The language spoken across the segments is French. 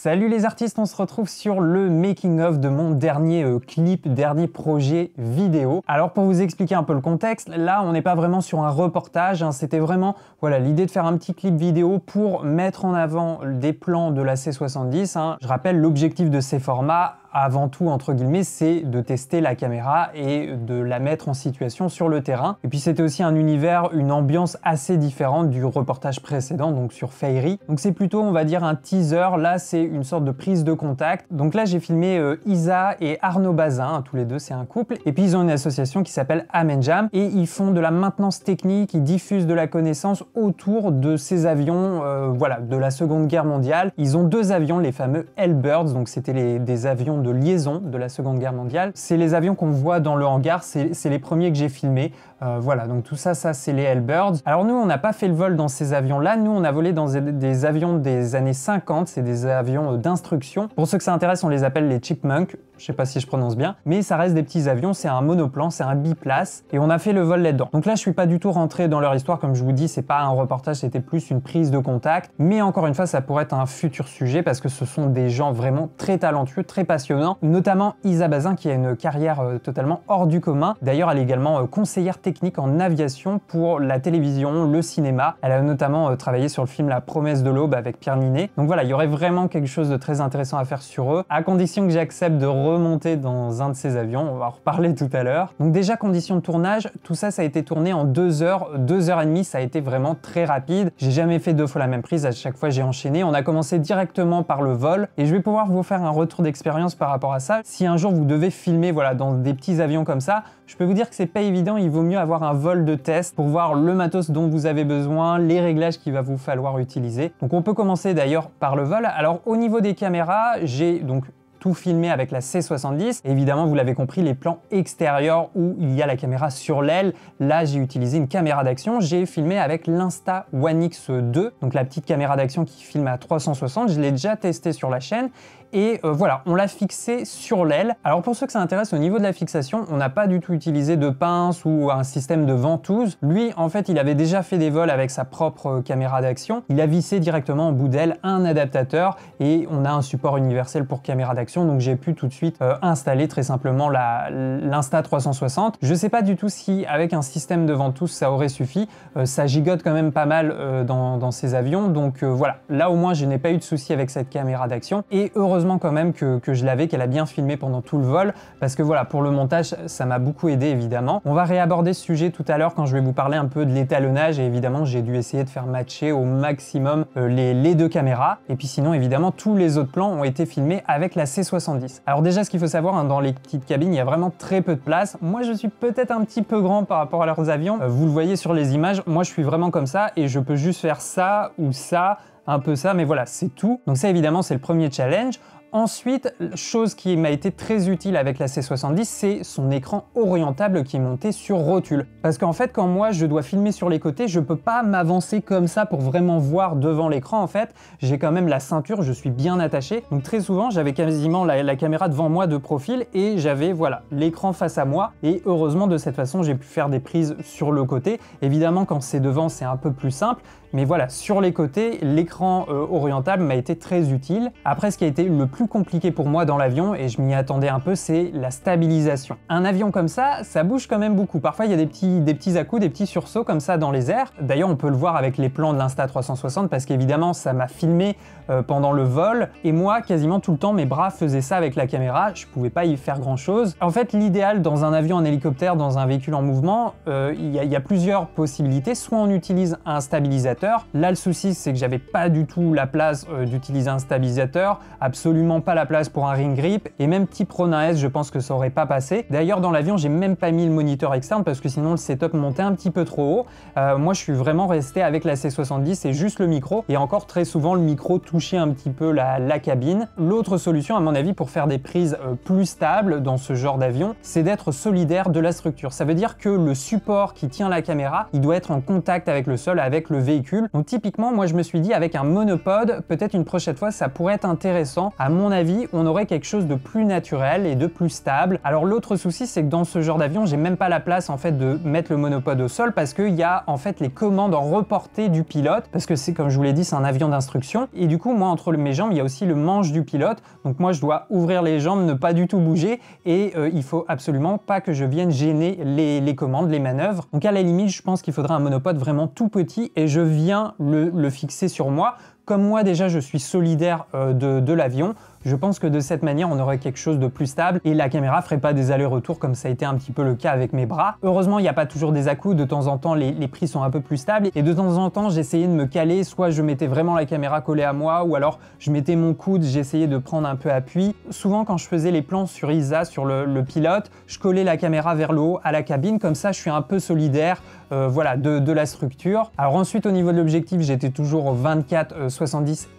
Salut les artistes, on se retrouve sur le making of de mon dernier euh, clip, dernier projet vidéo. Alors pour vous expliquer un peu le contexte, là on n'est pas vraiment sur un reportage, hein. c'était vraiment voilà l'idée de faire un petit clip vidéo pour mettre en avant des plans de la C70. Hein. Je rappelle l'objectif de ces formats avant tout, entre guillemets, c'est de tester la caméra et de la mettre en situation sur le terrain. Et puis c'était aussi un univers, une ambiance assez différente du reportage précédent, donc sur Fairy. Donc c'est plutôt, on va dire, un teaser. Là, c'est une sorte de prise de contact. Donc là, j'ai filmé euh, Isa et Arnaud Bazin, hein, tous les deux, c'est un couple. Et puis ils ont une association qui s'appelle Amenjam et ils font de la maintenance technique, ils diffusent de la connaissance autour de ces avions, euh, voilà, de la Seconde Guerre mondiale. Ils ont deux avions, les fameux Hellbirds, donc c'était des avions de liaison de la Seconde Guerre mondiale. C'est les avions qu'on voit dans le hangar, c'est les premiers que j'ai filmés. Euh, voilà, donc tout ça, ça c'est les Hellbirds. Alors nous, on n'a pas fait le vol dans ces avions-là, nous on a volé dans des avions des années 50, c'est des avions euh, d'instruction. Pour ceux que ça intéresse, on les appelle les Chipmunk, je sais pas si je prononce bien, mais ça reste des petits avions, c'est un monoplan, c'est un biplace, et on a fait le vol là-dedans. Donc là, je suis pas du tout rentré dans leur histoire, comme je vous dis, c'est pas un reportage, c'était plus une prise de contact, mais encore une fois, ça pourrait être un futur sujet, parce que ce sont des gens vraiment très talentueux, très passionnés, notamment Isa Bazin qui a une carrière euh, totalement hors du commun. D'ailleurs, elle est également euh, conseillère technique en aviation pour la télévision, le cinéma. Elle a notamment euh, travaillé sur le film La promesse de l'aube avec Pierre Ninet. Donc voilà, il y aurait vraiment quelque chose de très intéressant à faire sur eux, à condition que j'accepte de remonter dans un de ces avions, on va en reparler tout à l'heure. Donc déjà, conditions de tournage, tout ça, ça a été tourné en deux heures, deux heures et demie, ça a été vraiment très rapide. J'ai jamais fait deux fois la même prise, à chaque fois j'ai enchaîné. On a commencé directement par le vol et je vais pouvoir vous faire un retour d'expérience par rapport à ça. Si un jour vous devez filmer voilà, dans des petits avions comme ça, je peux vous dire que c'est pas évident, il vaut mieux avoir un vol de test pour voir le matos dont vous avez besoin, les réglages qu'il va vous falloir utiliser. Donc on peut commencer d'ailleurs par le vol. Alors au niveau des caméras, j'ai donc tout filmé avec la C70. Évidemment, vous l'avez compris, les plans extérieurs où il y a la caméra sur l'aile, là j'ai utilisé une caméra d'action, j'ai filmé avec l'Insta One X2, donc la petite caméra d'action qui filme à 360, je l'ai déjà testé sur la chaîne et euh, voilà, on l'a fixé sur l'aile. Alors pour ceux que ça intéresse, au niveau de la fixation, on n'a pas du tout utilisé de pince ou un système de ventouse. Lui, en fait, il avait déjà fait des vols avec sa propre caméra d'action. Il a vissé directement au bout d'aile un adaptateur et on a un support universel pour caméra d'action. Donc j'ai pu tout de suite euh, installer très simplement l'Insta360. Je ne sais pas du tout si avec un système de ventouse ça aurait suffi. Euh, ça gigote quand même pas mal dans, dans, ces avions. Donc voilà, là au moins je n'ai pas eu de souci avec cette caméra d'action. Et heureusement, heureusement quand même que, je l'avais, qu'elle a bien filmé pendant tout le vol, parce que voilà, pour le montage, ça m'a beaucoup aidé évidemment. On va réaborder ce sujet tout à l'heure quand je vais vous parler un peu de l'étalonnage, et évidemment j'ai dû essayer de faire matcher au maximum euh, les, les deux caméras. Et puis sinon, évidemment, tous les autres plans ont été filmés avec la C70. Alors déjà, ce qu'il faut savoir, hein, dans les petites cabines, il y a vraiment très peu de place. Moi, je suis peut-être un petit peu grand par rapport à leurs avions. Euh, vous le voyez sur les images, moi je suis vraiment comme ça, et je peux juste faire ça ou ça un peu ça, mais voilà, c'est tout. Donc ça évidemment c'est le premier challenge. Ensuite, chose qui m'a été très utile avec la C70, c'est son écran orientable qui est monté sur rotule. Parce qu'en fait, quand moi je dois filmer sur les côtés, je peux pas m'avancer comme ça pour vraiment voir devant l'écran. En fait, j'ai quand même la ceinture, je suis bien attaché. Donc très souvent, j'avais quasiment la, la, caméra devant moi de profil et j'avais voilà l'écran face à moi. Et heureusement, de cette façon, j'ai pu faire des prises sur le côté. Évidemment, quand c'est devant, c'est un peu plus simple. Mais voilà, sur les côtés, l'écran euh, orientable m'a été très utile. Après, ce qui a été le plus compliqué pour moi dans l'avion, et je m'y attendais un peu, c'est la stabilisation. Un avion comme ça, ça bouge quand même beaucoup. Parfois, il y a des petits, des petits à -coups, des petits sursauts comme ça dans les airs. D'ailleurs, on peut le voir avec les plans de l'Insta360 parce qu'évidemment, ça m'a filmé euh, pendant le vol. Et moi, quasiment tout le temps, mes bras faisaient ça avec la caméra. Je ne pouvais pas y faire grand-chose. En fait, l'idéal dans un avion, en hélicoptère, dans un véhicule en mouvement, euh, il y a plusieurs possibilités. Soit on utilise un stabilisateur, Là, le souci, c'est que j'avais pas du tout la place euh, d'utiliser un stabilisateur, absolument pas la place pour un ring grip, et même type Ronin S, je pense que ça aurait pas passé. D'ailleurs, dans l'avion, j'ai même pas mis le moniteur externe parce que sinon le setup montait un petit peu trop haut. Euh, moi, je suis vraiment resté avec la C70 et juste le micro, et encore très souvent, le micro touchait un petit peu la, cabine. L'autre solution, à mon avis, pour faire des prises euh, plus stables dans ce genre d'avion, c'est d'être solidaire de la structure. Ça veut dire que le support qui tient la caméra, il doit être en contact avec le sol, avec le véhicule donc typiquement, moi je me suis dit avec un monopode, peut-être une prochaine fois ça pourrait être intéressant. À mon avis, on aurait quelque chose de plus naturel et de plus stable. Alors l'autre souci, c'est que dans ce genre d'avion, j'ai même pas la place en fait de mettre le monopode au sol parce qu'il y a en fait les commandes en reportées du pilote parce que c'est comme je vous l'ai dit, c'est un avion d'instruction. Et du coup, moi entre mes jambes, il y a aussi le manche du pilote. Donc moi je dois ouvrir les jambes, ne pas du tout bouger et euh, il faut absolument pas que je vienne gêner les, commandes, les manœuvres. Donc à la limite, je pense qu'il faudrait un monopode vraiment tout petit et je viens le, fixer sur moi. Comme moi déjà je suis solidaire euh, de l'avion, je pense que de cette manière, on aurait quelque chose de plus stable et la caméra ferait pas des allers-retours comme ça a été un petit peu le cas avec mes bras. Heureusement, il n'y a pas toujours des à -coups. De temps en temps, les, prix sont un peu plus stables et de temps en temps, j'essayais de me caler. Soit je mettais vraiment la caméra collée à moi ou alors je mettais mon coude, j'essayais de prendre un peu appui. Souvent, quand je faisais les plans sur Isa, sur le, pilote, je collais la caméra vers le haut à la cabine. Comme ça, je suis un peu solidaire euh, voilà, de, la structure. Alors ensuite, au niveau de l'objectif, j'étais toujours au 24-70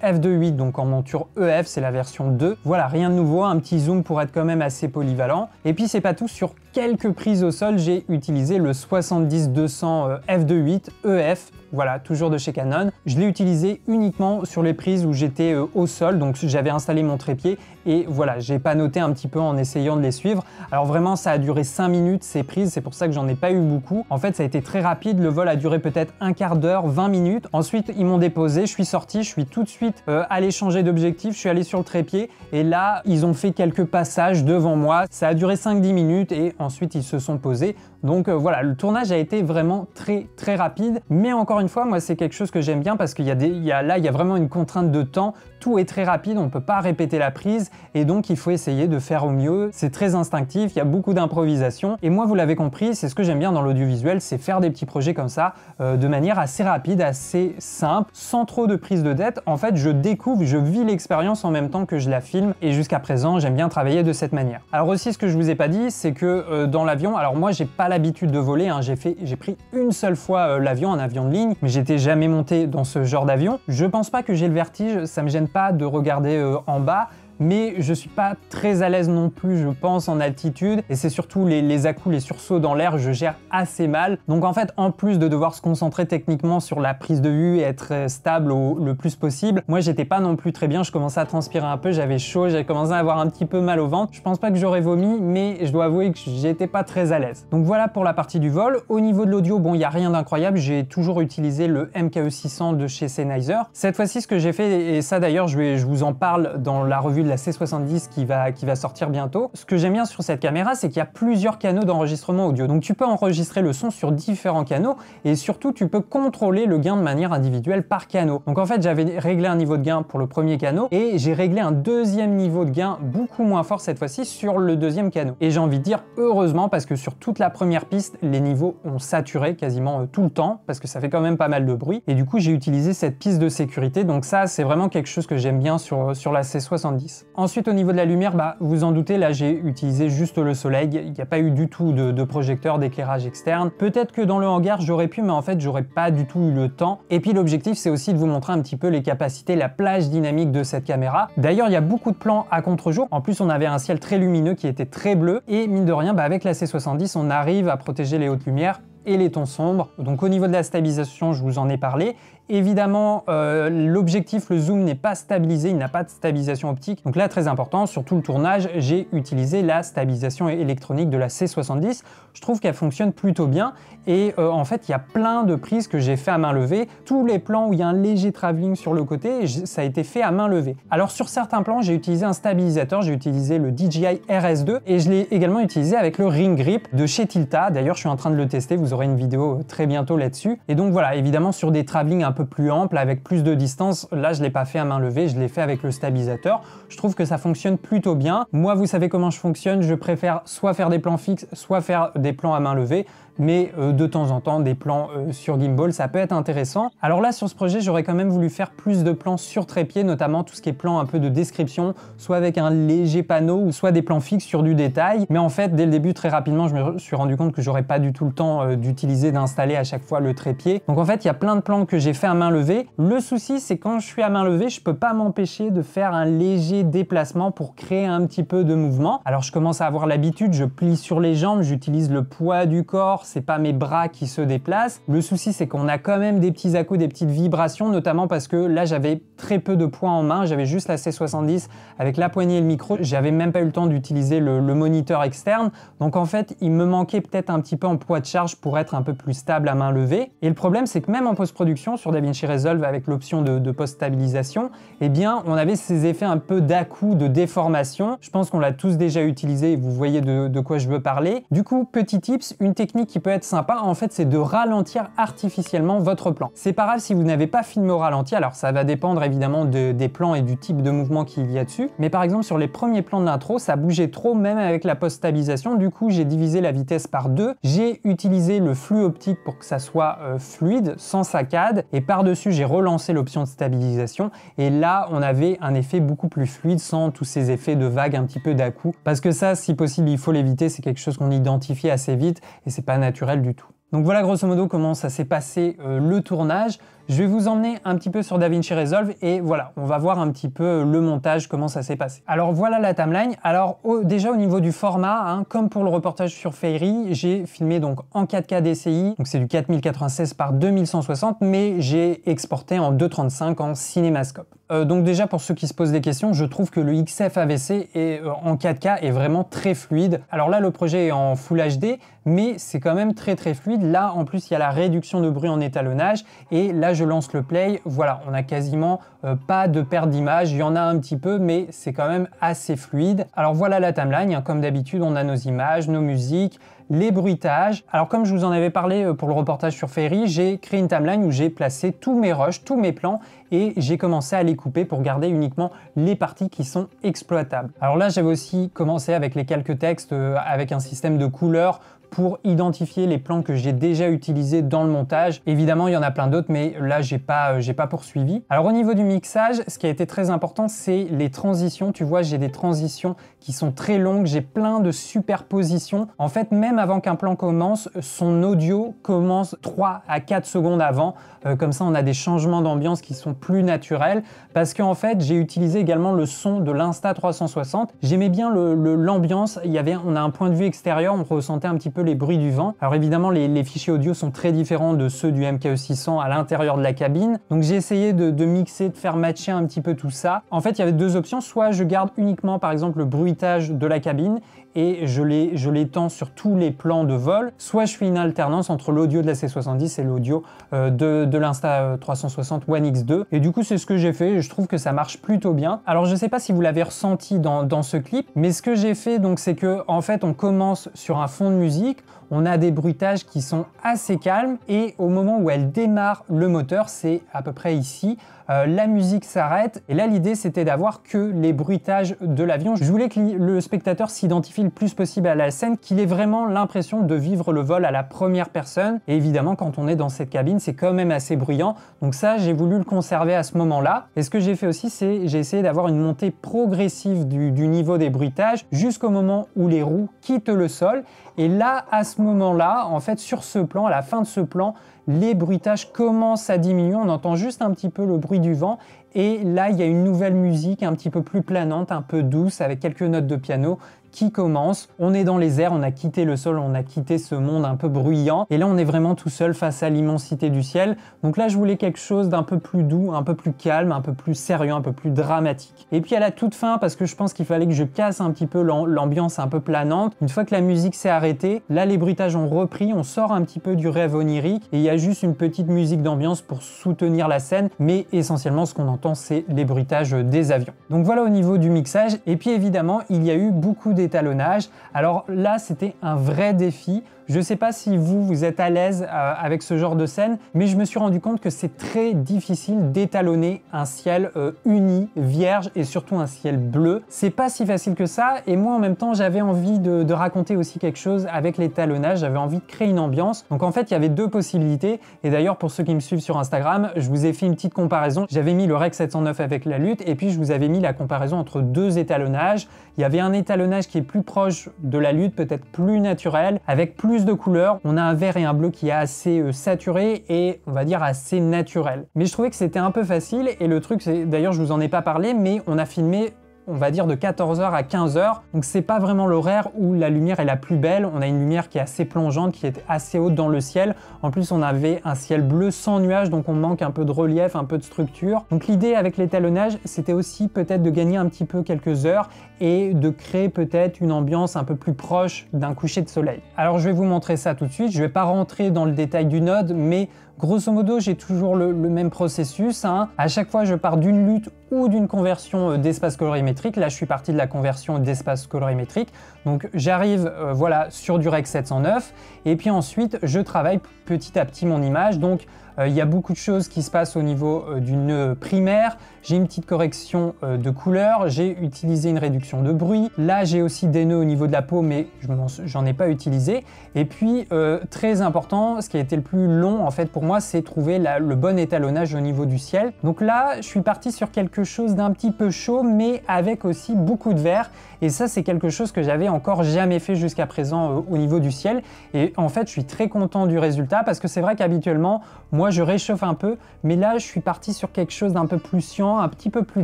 euh, f2.8, donc en monture EF, c'est la version voilà, rien de nouveau, un petit zoom pour être quand même assez polyvalent. Et puis c'est pas tout, sur quelques prises au sol, j'ai utilisé le 70-200 f2.8 EF voilà, toujours de chez Canon. Je l'ai utilisé uniquement sur les prises où j'étais euh, au sol, donc j'avais installé mon trépied et voilà, j'ai noté un petit peu en essayant de les suivre. Alors vraiment, ça a duré 5 minutes ces prises, c'est pour ça que j'en ai pas eu beaucoup. En fait, ça a été très rapide, le vol a duré peut-être un quart d'heure, 20 minutes. Ensuite, ils m'ont déposé, je suis sorti, je suis tout de suite euh, allé changer d'objectif, je suis allé sur le trépied et là, ils ont fait quelques passages devant moi. Ça a duré 5-10 minutes et ensuite ils se sont posés. Donc euh, voilà, le tournage a été vraiment très très rapide, mais encore une fois, moi, c'est quelque chose que j'aime bien parce qu'il y des, il y a, là, il y a vraiment une contrainte de temps tout est très rapide, on ne peut pas répéter la prise et donc il faut essayer de faire au mieux. C'est très instinctif, il y a beaucoup d'improvisation et moi vous l'avez compris, c'est ce que j'aime bien dans l'audiovisuel, c'est faire des petits projets comme ça euh, de manière assez rapide, assez simple, sans trop de prise de tête. En fait, je découvre, je vis l'expérience en même temps que je la filme et jusqu'à présent, j'aime bien travailler de cette manière. Alors aussi ce que je vous ai pas dit, c'est que euh, dans l'avion, alors moi j'ai pas l'habitude de voler, hein, j'ai fait j'ai pris une seule fois euh, l'avion, un avion de ligne, mais j'étais jamais monté dans ce genre d'avion. Je pense pas que j'ai le vertige, ça me gêne pas de regarder euh, en bas mais je suis pas très à l'aise non plus, je pense, en altitude, et c'est surtout les, les les sursauts dans l'air, je gère assez mal. Donc en fait, en plus de devoir se concentrer techniquement sur la prise de vue et être euh, stable au, le plus possible, moi j'étais pas non plus très bien, je commençais à transpirer un peu, j'avais chaud, j'avais commencé à avoir un petit peu mal au ventre. Je pense pas que j'aurais vomi, mais je dois avouer que j'étais pas très à l'aise. Donc voilà pour la partie du vol. Au niveau de l'audio, bon, il n'y a rien d'incroyable, j'ai toujours utilisé le MKE 600 de chez Sennheiser. Cette fois-ci, ce que j'ai fait, et ça d'ailleurs, je, je vous en parle dans la revue de la C70 qui va, qui va sortir bientôt. Ce que j'aime bien sur cette caméra, c'est qu'il y a plusieurs canaux d'enregistrement audio. Donc tu peux enregistrer le son sur différents canaux et surtout tu peux contrôler le gain de manière individuelle par canot. Donc en fait, j'avais réglé un niveau de gain pour le premier canot et j'ai réglé un deuxième niveau de gain beaucoup moins fort cette fois-ci sur le deuxième canot. Et j'ai envie de dire heureusement parce que sur toute la première piste, les niveaux ont saturé quasiment euh, tout le temps parce que ça fait quand même pas mal de bruit. Et du coup, j'ai utilisé cette piste de sécurité. Donc ça, c'est vraiment quelque chose que j'aime bien sur, euh, sur la C70. Ensuite au niveau de la lumière, vous bah, vous en doutez, là j'ai utilisé juste le soleil, il n'y a pas eu du tout de, projecteur d'éclairage externe. Peut-être que dans le hangar j'aurais pu, mais en fait j'aurais pas du tout eu le temps. Et puis l'objectif c'est aussi de vous montrer un petit peu les capacités, la plage dynamique de cette caméra. D'ailleurs il y a beaucoup de plans à contre-jour, en plus on avait un ciel très lumineux qui était très bleu, et mine de rien bah, avec la C70 on arrive à protéger les hautes lumières et les tons sombres. Donc au niveau de la stabilisation, je vous en ai parlé. Évidemment, euh, l'objectif, le zoom n'est pas stabilisé, il n'a pas de stabilisation optique. Donc là, très important, sur tout le tournage, j'ai utilisé la stabilisation électronique de la C70. Je trouve qu'elle fonctionne plutôt bien et euh, en fait, il y a plein de prises que j'ai fait à main levée. Tous les plans où il y a un léger travelling sur le côté, ça a été fait à main levée. Alors sur certains plans, j'ai utilisé un stabilisateur, j'ai utilisé le DJI RS2 et je l'ai également utilisé avec le Ring Grip de chez Tilta. D'ailleurs, je suis en train de le tester, vous vous une vidéo euh, très bientôt là-dessus. Et donc voilà, évidemment sur des travelling un peu plus amples, avec plus de distance, là je l'ai pas fait à main levée, je l'ai fait avec le stabilisateur. Je trouve que ça fonctionne plutôt bien. Moi vous savez comment je fonctionne, je préfère soit faire des plans fixes, soit faire des plans à main levée mais euh, de temps en temps des plans euh, sur gimbal, ça peut être intéressant. Alors là, sur ce projet, j'aurais quand même voulu faire plus de plans sur trépied, notamment tout ce qui est plan un peu de description, soit avec un léger panneau, ou soit des plans fixes sur du détail. Mais en fait, dès le début, très rapidement, je me suis rendu compte que j'aurais pas du tout le temps d'utiliser, d'installer à chaque fois le trépied. Donc en fait, il y a plein de plans que j'ai fait à main levée. Le souci, c'est quand je suis à main levée, je peux pas m'empêcher de faire un léger déplacement pour créer un petit peu de mouvement. Alors je commence à avoir l'habitude, je plie sur les jambes, j'utilise le poids du corps, c'est pas mes bras qui se déplacent. Le souci, c'est qu'on a quand même des petits à coups des petites vibrations, notamment parce que là, j'avais très peu de poids en main, j'avais juste la C70 avec la poignée et le micro, j'avais même pas eu le temps d'utiliser le, le moniteur externe. Donc en fait, il me manquait peut-être un petit peu en poids de charge pour être un peu plus stable à main levée. Et le problème, c'est que même en post-production, sur DaVinci Resolve avec l'option de, post-stabilisation, eh bien, on avait ces effets un peu d'à-coup, de déformation. Je pense qu'on l'a tous déjà utilisé vous voyez de, quoi je veux parler. Du coup, petit tips, une technique qui peut être sympa, en fait, c'est de ralentir artificiellement votre plan. C'est pas grave si vous n'avez pas filmé au ralenti, alors ça va dépendre évidemment des plans et du type de mouvement qu'il y a dessus, mais par exemple sur les premiers plans de l'intro, ça bougeait trop même avec la post-stabilisation, du coup j'ai divisé la vitesse par deux, j'ai utilisé le flux optique pour que ça soit euh, fluide, sans saccade, et par-dessus j'ai relancé l'option de stabilisation, et là on avait un effet beaucoup plus fluide sans tous ces effets de vague un petit peu dà coup parce que ça, si possible, il faut l'éviter, c'est quelque chose qu'on identifie assez vite, et c'est pas naturel du tout. Donc voilà grosso modo comment ça s'est passé euh, le tournage. Je vais vous emmener un petit peu sur DaVinci Resolve et voilà, on va voir un petit peu le montage, comment ça s'est passé. Alors voilà la timeline. Alors déjà au niveau du format, hein, comme pour le reportage sur Fairy, j'ai filmé donc en 4K DCI, donc c'est du 4096 par 2160, mais j'ai exporté en 235 en Cinémascope. Euh, donc déjà pour ceux qui se posent des questions, je trouve que le XF AVC est, euh, en 4K est vraiment très fluide. Alors là le projet est en Full HD, mais c'est quand même très très fluide. Là en plus il y a la réduction de bruit en étalonnage et là je je lance le play, voilà, on a quasiment euh, pas de perte d'image. Il y en a un petit peu, mais c'est quand même assez fluide. Alors voilà la timeline, hein. comme d'habitude, on a nos images, nos musiques, les bruitages. Alors comme je vous en avais parlé euh, pour le reportage sur Ferry, j'ai créé une timeline où j'ai placé tous mes rushs, tous mes plans et j'ai commencé à les couper pour garder uniquement les parties qui sont exploitables. Alors là j'avais aussi commencé avec les quelques textes euh, avec un système de couleurs pour identifier les plans que j'ai déjà utilisés dans le montage. Évidemment, il y en a plein d'autres, mais là, j'ai pas, euh, pas poursuivi. Alors au niveau du mixage, ce qui a été très important, c'est les transitions. Tu vois, j'ai des transitions qui sont très longues, j'ai plein de superpositions. En fait, même avant qu'un plan commence, son audio commence 3 à 4 secondes avant. Euh, comme ça, on a des changements d'ambiance qui sont plus naturels. Parce qu'en fait, j'ai utilisé également le son de l'Insta360. J'aimais bien l'ambiance. il y avait, on a un point de vue extérieur, on ressentait un petit peu les bruits du vent. Alors évidemment, les, fichiers audio sont très différents de ceux du mke 600 à l'intérieur de la cabine. Donc j'ai essayé de, mixer, de faire matcher un petit peu tout ça. En fait, il y avait deux options. Soit je garde uniquement, par exemple, le bruitage de la cabine et je l'étends sur tous les plans de vol. Soit je fais une alternance entre l'audio de la C70 et l'audio euh, de, l'Insta 360 euh, One X2. Et du coup, c'est ce que j'ai fait. je trouve que ça marche plutôt bien. Alors je ne sais pas si vous l'avez ressenti dans, dans ce clip, mais ce que j'ai fait, donc, c'est que en fait, on commence sur un fond de musique économique on a des bruitages qui sont assez calmes et au moment où elle démarre le moteur, c'est à peu près ici, euh, la musique s'arrête et là l'idée c'était d'avoir que les bruitages de l'avion. Je voulais que le spectateur s'identifie le plus possible à la scène, qu'il ait vraiment l'impression de vivre le vol à la première personne et évidemment quand on est dans cette cabine c'est quand même assez bruyant donc ça j'ai voulu le conserver à ce moment-là et ce que j'ai fait aussi c'est j'ai essayé d'avoir une montée progressive du, du niveau des bruitages jusqu'au moment où les roues quittent le sol et là à ce moment-là, en fait, sur ce plan, à la fin de ce plan, les bruitages commencent à diminuer. On entend juste un petit peu le bruit du vent. Et là, il y a une nouvelle musique un petit peu plus planante, un peu douce, avec quelques notes de piano qui commence. On est dans les airs, on a quitté le sol, on a quitté ce monde un peu bruyant. Et là, on est vraiment tout seul face à l'immensité du ciel. Donc là, je voulais quelque chose d'un peu plus doux, un peu plus calme, un peu plus sérieux, un peu plus dramatique. Et puis à la toute fin, parce que je pense qu'il fallait que je casse un petit peu l'ambiance un peu planante, une fois que la musique s'est arrêtée, là, les bruitages ont repris, on sort un petit peu du rêve onirique et il y a juste une petite musique d'ambiance pour soutenir la scène. Mais essentiellement, ce qu'on entend, c'est les bruitages des avions. Donc voilà au niveau du mixage. Et puis évidemment, il y a eu beaucoup de d'étalonnage. Alors là, c'était un vrai défi je ne sais pas si vous, vous êtes à l'aise euh, avec ce genre de scène, mais je me suis rendu compte que c'est très difficile d'étalonner un ciel euh, uni, vierge et surtout un ciel bleu. C'est pas si facile que ça, et moi en même temps j'avais envie de, de, raconter aussi quelque chose avec l'étalonnage, j'avais envie de créer une ambiance. Donc en fait il y avait deux possibilités, et d'ailleurs pour ceux qui me suivent sur Instagram, je vous ai fait une petite comparaison. J'avais mis le REC 709 avec la lutte, et puis je vous avais mis la comparaison entre deux étalonnages. Il y avait un étalonnage qui est plus proche de la lutte, peut-être plus naturel, avec plus de couleurs. On a un vert et un bleu qui est assez euh, saturé et on va dire assez naturel. Mais je trouvais que c'était un peu facile et le truc, c'est d'ailleurs je vous en ai pas parlé, mais on a filmé on va dire de 14h à 15h. Donc c'est pas vraiment l'horaire où la lumière est la plus belle. On a une lumière qui est assez plongeante, qui est assez haute dans le ciel. En plus, on avait un ciel bleu sans nuages, donc on manque un peu de relief, un peu de structure. Donc l'idée avec l'étalonnage, c'était aussi peut-être de gagner un petit peu quelques heures et de créer peut-être une ambiance un peu plus proche d'un coucher de soleil. Alors je vais vous montrer ça tout de suite. Je vais pas rentrer dans le détail du node, mais Grosso modo, j'ai toujours le, même processus. Hein. À chaque fois, je pars d'une lutte ou d'une conversion euh, d'espace colorimétrique. Là, je suis parti de la conversion d'espace colorimétrique. Donc, j'arrive euh, voilà, sur du Rec 709. Et puis ensuite, je travaille petit à petit mon image. Donc, euh, il y a beaucoup de choses qui se passent au niveau euh, du nœud primaire. J'ai une petite correction euh, de couleur. J'ai utilisé une réduction de bruit. Là, j'ai aussi des nœuds au niveau de la peau, mais je j'en ai pas utilisé. Et puis, très important, ce qui a été le plus long en fait pour moi, c'est trouver le bon étalonnage au niveau du ciel. Donc là, je suis parti sur quelque chose d'un petit peu chaud, mais avec aussi beaucoup de vert. Et ça, c'est quelque chose que j'avais encore jamais fait jusqu'à présent au niveau du ciel. Et en fait, je suis très content du résultat parce que c'est vrai qu'habituellement, moi, je réchauffe un peu, mais là je suis parti sur quelque chose d'un peu plus cyan, un petit peu plus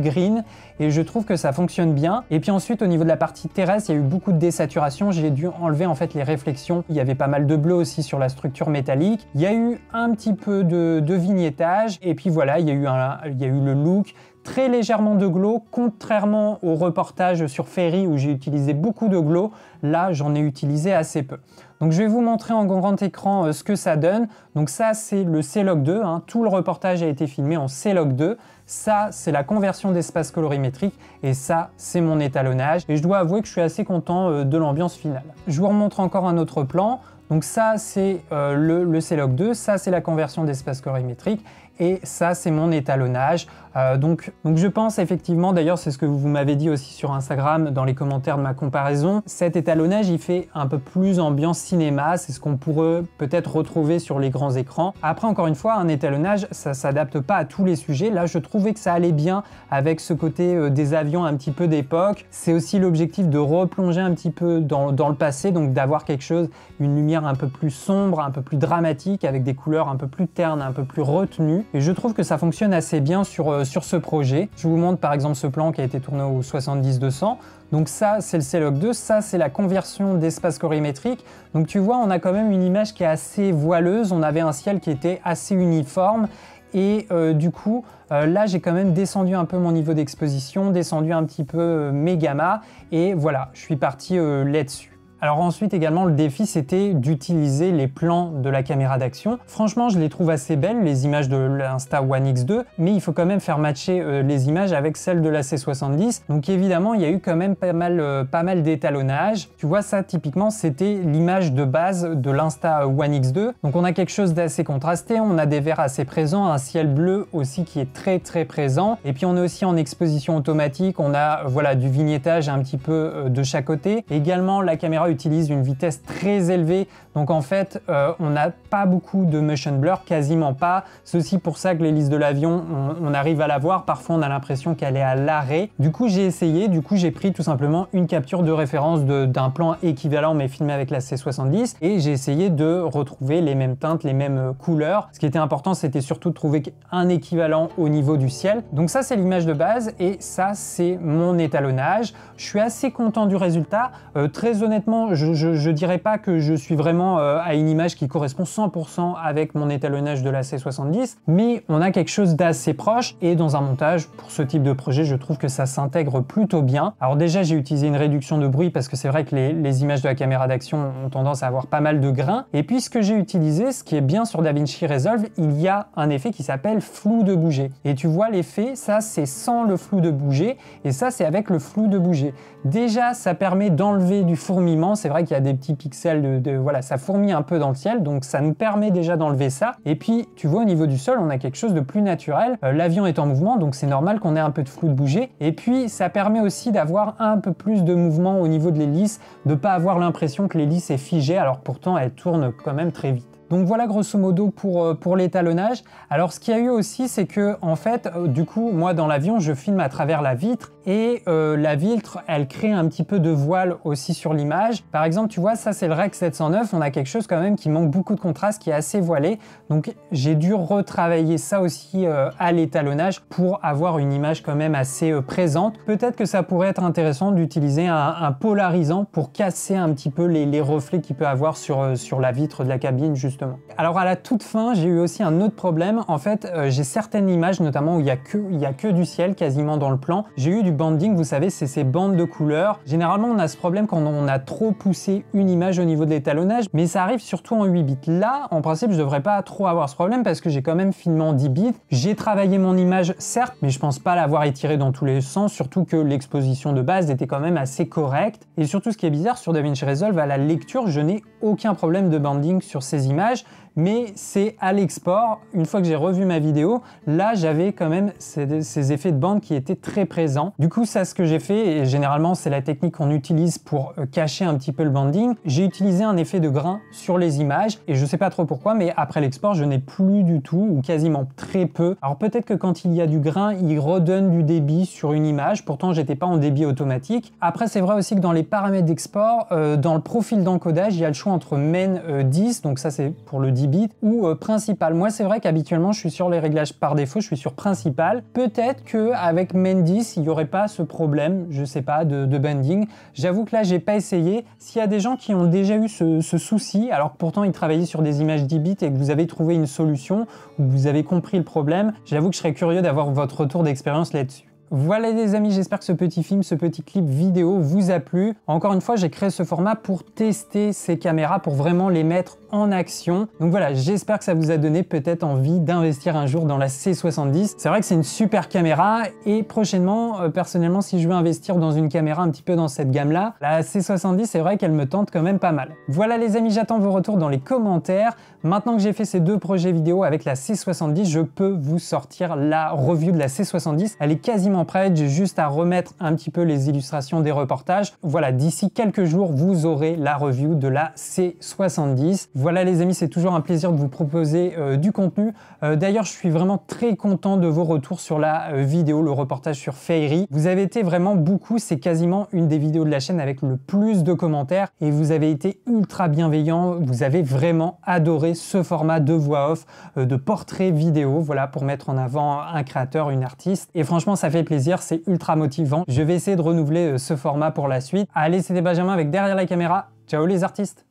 green, et je trouve que ça fonctionne bien. Et puis ensuite au niveau de la partie terrestre, il y a eu beaucoup de désaturation, j'ai dû enlever en fait les réflexions. Il y avait pas mal de bleu aussi sur la structure métallique. Il y a eu un petit peu de, vignettage, et puis voilà, il y a eu, il y a eu le look, très légèrement de glow, contrairement au reportage sur Ferry où j'ai utilisé beaucoup de glow, là j'en ai utilisé assez peu. Donc je vais vous montrer en grand écran euh, ce que ça donne. Donc ça c'est le C-Log 2, hein. tout le reportage a été filmé en C-Log 2. Ça c'est la conversion d'espace colorimétrique et ça c'est mon étalonnage. Et je dois avouer que je suis assez content euh, de l'ambiance finale. Je vous remontre encore un autre plan. Donc ça c'est euh, le, le C-Log 2, ça c'est la conversion d'espace colorimétrique et ça c'est mon étalonnage. Euh, donc, je pense effectivement, d'ailleurs c'est ce que vous m'avez dit aussi sur Instagram dans les commentaires de ma comparaison, cet étalonnage il fait un peu plus ambiance cinéma, c'est ce qu'on pourrait peut-être retrouver sur les grands écrans. Après encore une fois, un étalonnage ça s'adapte pas à tous les sujets, là je trouvais que ça allait bien avec ce côté euh, des avions un petit peu d'époque, c'est aussi l'objectif de replonger un petit peu dans, dans le passé, donc d'avoir quelque chose, une lumière un peu plus sombre, un peu plus dramatique, avec des couleurs un peu plus ternes, un peu plus retenues. Et je trouve que ça fonctionne assez bien euh, sur, ce projet. Je vous montre par exemple ce plan qui a été tourné au 70-200. Donc ça, c'est le log 2, ça, c'est la conversion d'espace chorimétrique. Donc tu vois, on a quand même une image qui est assez voileuse, on avait un ciel qui était assez uniforme, et euh, du coup, euh, là, j'ai quand même descendu un peu mon niveau d'exposition, descendu un petit peu mes gammas, et voilà, je suis parti là-dessus. Alors ensuite également le défi c'était d'utiliser les plans de la caméra d'action. Franchement je les trouve assez belles les images de l'Insta One X2 mais il faut quand même faire matcher euh, les images avec celles de la C70 donc évidemment il y a eu quand même pas mal, euh, mal d'étalonnage. Tu vois ça typiquement c'était l'image de base de l'Insta One X2 donc on a quelque chose d'assez contrasté, on a des verres assez présents, un ciel bleu aussi qui est très très présent et puis on est aussi en exposition automatique, on a voilà du vignettage un petit peu euh, de chaque côté. Également la caméra utilise une vitesse très élevée donc en fait, euh, on n'a pas beaucoup de motion blur, quasiment pas. Ceci pour ça que l'hélice de l'avion, on, arrive à la voir. Parfois, on a l'impression qu'elle est à l'arrêt. Du coup, j'ai essayé. Du coup, j'ai pris tout simplement une capture de référence d'un plan équivalent, mais filmé avec la C70. Et j'ai essayé de retrouver les mêmes teintes, les mêmes couleurs. Ce qui était important, c'était surtout de trouver un équivalent au niveau du ciel. Donc ça, c'est l'image de base. Et ça, c'est mon étalonnage. Je suis assez content du résultat. Euh, très honnêtement, je, ne je dirais pas que je suis vraiment euh, à une image qui correspond 100% avec mon étalonnage de la C70, mais on a quelque chose d'assez proche et dans un montage, pour ce type de projet, je trouve que ça s'intègre plutôt bien. Alors déjà, j'ai utilisé une réduction de bruit parce que c'est vrai que les, les, images de la caméra d'action ont tendance à avoir pas mal de grains. Et puis ce que j'ai utilisé, ce qui est bien sur DaVinci Resolve, il y a un effet qui s'appelle flou de bouger. Et tu vois l'effet, ça c'est sans le flou de bouger et ça c'est avec le flou de bouger. Déjà, ça permet d'enlever du fourmillement. C'est vrai qu'il y a des petits pixels de, Voilà, ça fourmille un peu dans le ciel, donc ça nous permet déjà d'enlever ça. Et puis, tu vois, au niveau du sol, on a quelque chose de plus naturel. Euh, l'avion est en mouvement, donc c'est normal qu'on ait un peu de flou de bouger. Et puis, ça permet aussi d'avoir un peu plus de mouvement au niveau de l'hélice, de ne pas avoir l'impression que l'hélice est figée, alors pourtant, elle tourne quand même très vite. Donc voilà grosso modo pour, euh, pour l'étalonnage. Alors ce qu'il y a eu aussi c'est que en fait euh, du coup moi dans l'avion je filme à travers la vitre et euh, la vitre elle crée un petit peu de voile aussi sur l'image. Par exemple tu vois ça c'est le REC 709 on a quelque chose quand même qui manque beaucoup de contraste qui est assez voilé donc j'ai dû retravailler ça aussi à l'étalonnage pour avoir une image quand même assez présente. Peut-être que ça pourrait être intéressant d'utiliser un, polarisant pour casser un petit peu les, reflets qu'il peut avoir sur, sur la vitre de la cabine justement alors à la toute fin, j'ai eu aussi un autre problème. En fait, euh, j'ai certaines images, notamment où il n'y a, que, il y a que du ciel quasiment dans le plan. J'ai eu du banding, vous savez, c'est ces bandes de couleurs. Généralement, on a ce problème quand on a trop poussé une image au niveau de l'étalonnage, mais ça arrive surtout en 8 bits. Là, en principe, je devrais pas trop avoir ce problème parce que j'ai quand même finement 10 bits. J'ai travaillé mon image, certes, mais je pense pas l'avoir étirée dans tous les sens, surtout que l'exposition de base était quand même assez correcte. Et surtout, ce qui est bizarre, sur DaVinci Resolve, à la lecture, je n'ai aucun problème de banding sur ces images ménage mais c'est à l'export. Une fois que j'ai revu ma vidéo, là j'avais quand même ces, effets de bande qui étaient très présents. Du coup, ça ce que j'ai fait, et généralement c'est la technique qu'on utilise pour euh, cacher un petit peu le banding, j'ai utilisé un effet de grain sur les images, et je sais pas trop pourquoi, mais après l'export, je n'ai plus du tout, ou quasiment très peu. Alors peut-être que quand il y a du grain, il redonne du débit sur une image, pourtant j'étais pas en débit automatique. Après, c'est vrai aussi que dans les paramètres d'export, euh, dans le profil d'encodage, il y a le choix entre main 10, euh, donc ça c'est pour le 10 bit ou euh, principal. Moi, c'est vrai qu'habituellement, je suis sur les réglages par défaut, je suis sur principal. Peut-être que avec Mendis, il n'y aurait pas ce problème, je sais pas, de, bending. J'avoue que là, j'ai pas essayé. S'il y a des gens qui ont déjà eu ce, souci, alors que pourtant ils travaillaient sur des images 10 bits et que vous avez trouvé une solution, ou vous avez compris le problème, j'avoue que je serais curieux d'avoir votre retour d'expérience là-dessus. Voilà les amis, j'espère que ce petit film, ce petit clip vidéo vous a plu. Encore une fois, j'ai créé ce format pour tester ces caméras, pour vraiment les mettre en action. Donc voilà, j'espère que ça vous a donné peut-être envie d'investir un jour dans la C70. C'est vrai que c'est une super caméra et prochainement, euh, personnellement, si je veux investir dans une caméra un petit peu dans cette gamme-là, la C70, c'est vrai qu'elle me tente quand même pas mal. Voilà les amis, j'attends vos retours dans les commentaires. Maintenant que j'ai fait ces deux projets vidéo avec la C70, je peux vous sortir la review de la C70. Elle est quasiment prête, j'ai juste à remettre un petit peu les illustrations des reportages. Voilà, d'ici quelques jours, vous aurez la review de la C70. Voilà les amis, c'est toujours un plaisir de vous proposer euh, du contenu. Euh, d'ailleurs, je suis vraiment très content de vos retours sur la euh, vidéo, le reportage sur Fairy. Vous avez été vraiment beaucoup, c'est quasiment une des vidéos de la chaîne avec le plus de commentaires et vous avez été ultra bienveillant. Vous avez vraiment adoré ce format de voix off, de portrait vidéo, voilà, pour mettre en avant un créateur, une artiste. Et franchement, ça fait plaisir, c'est ultra motivant. Je vais essayer de renouveler ce format pour la suite. Allez, c'était Benjamin avec Derrière la caméra. Ciao les artistes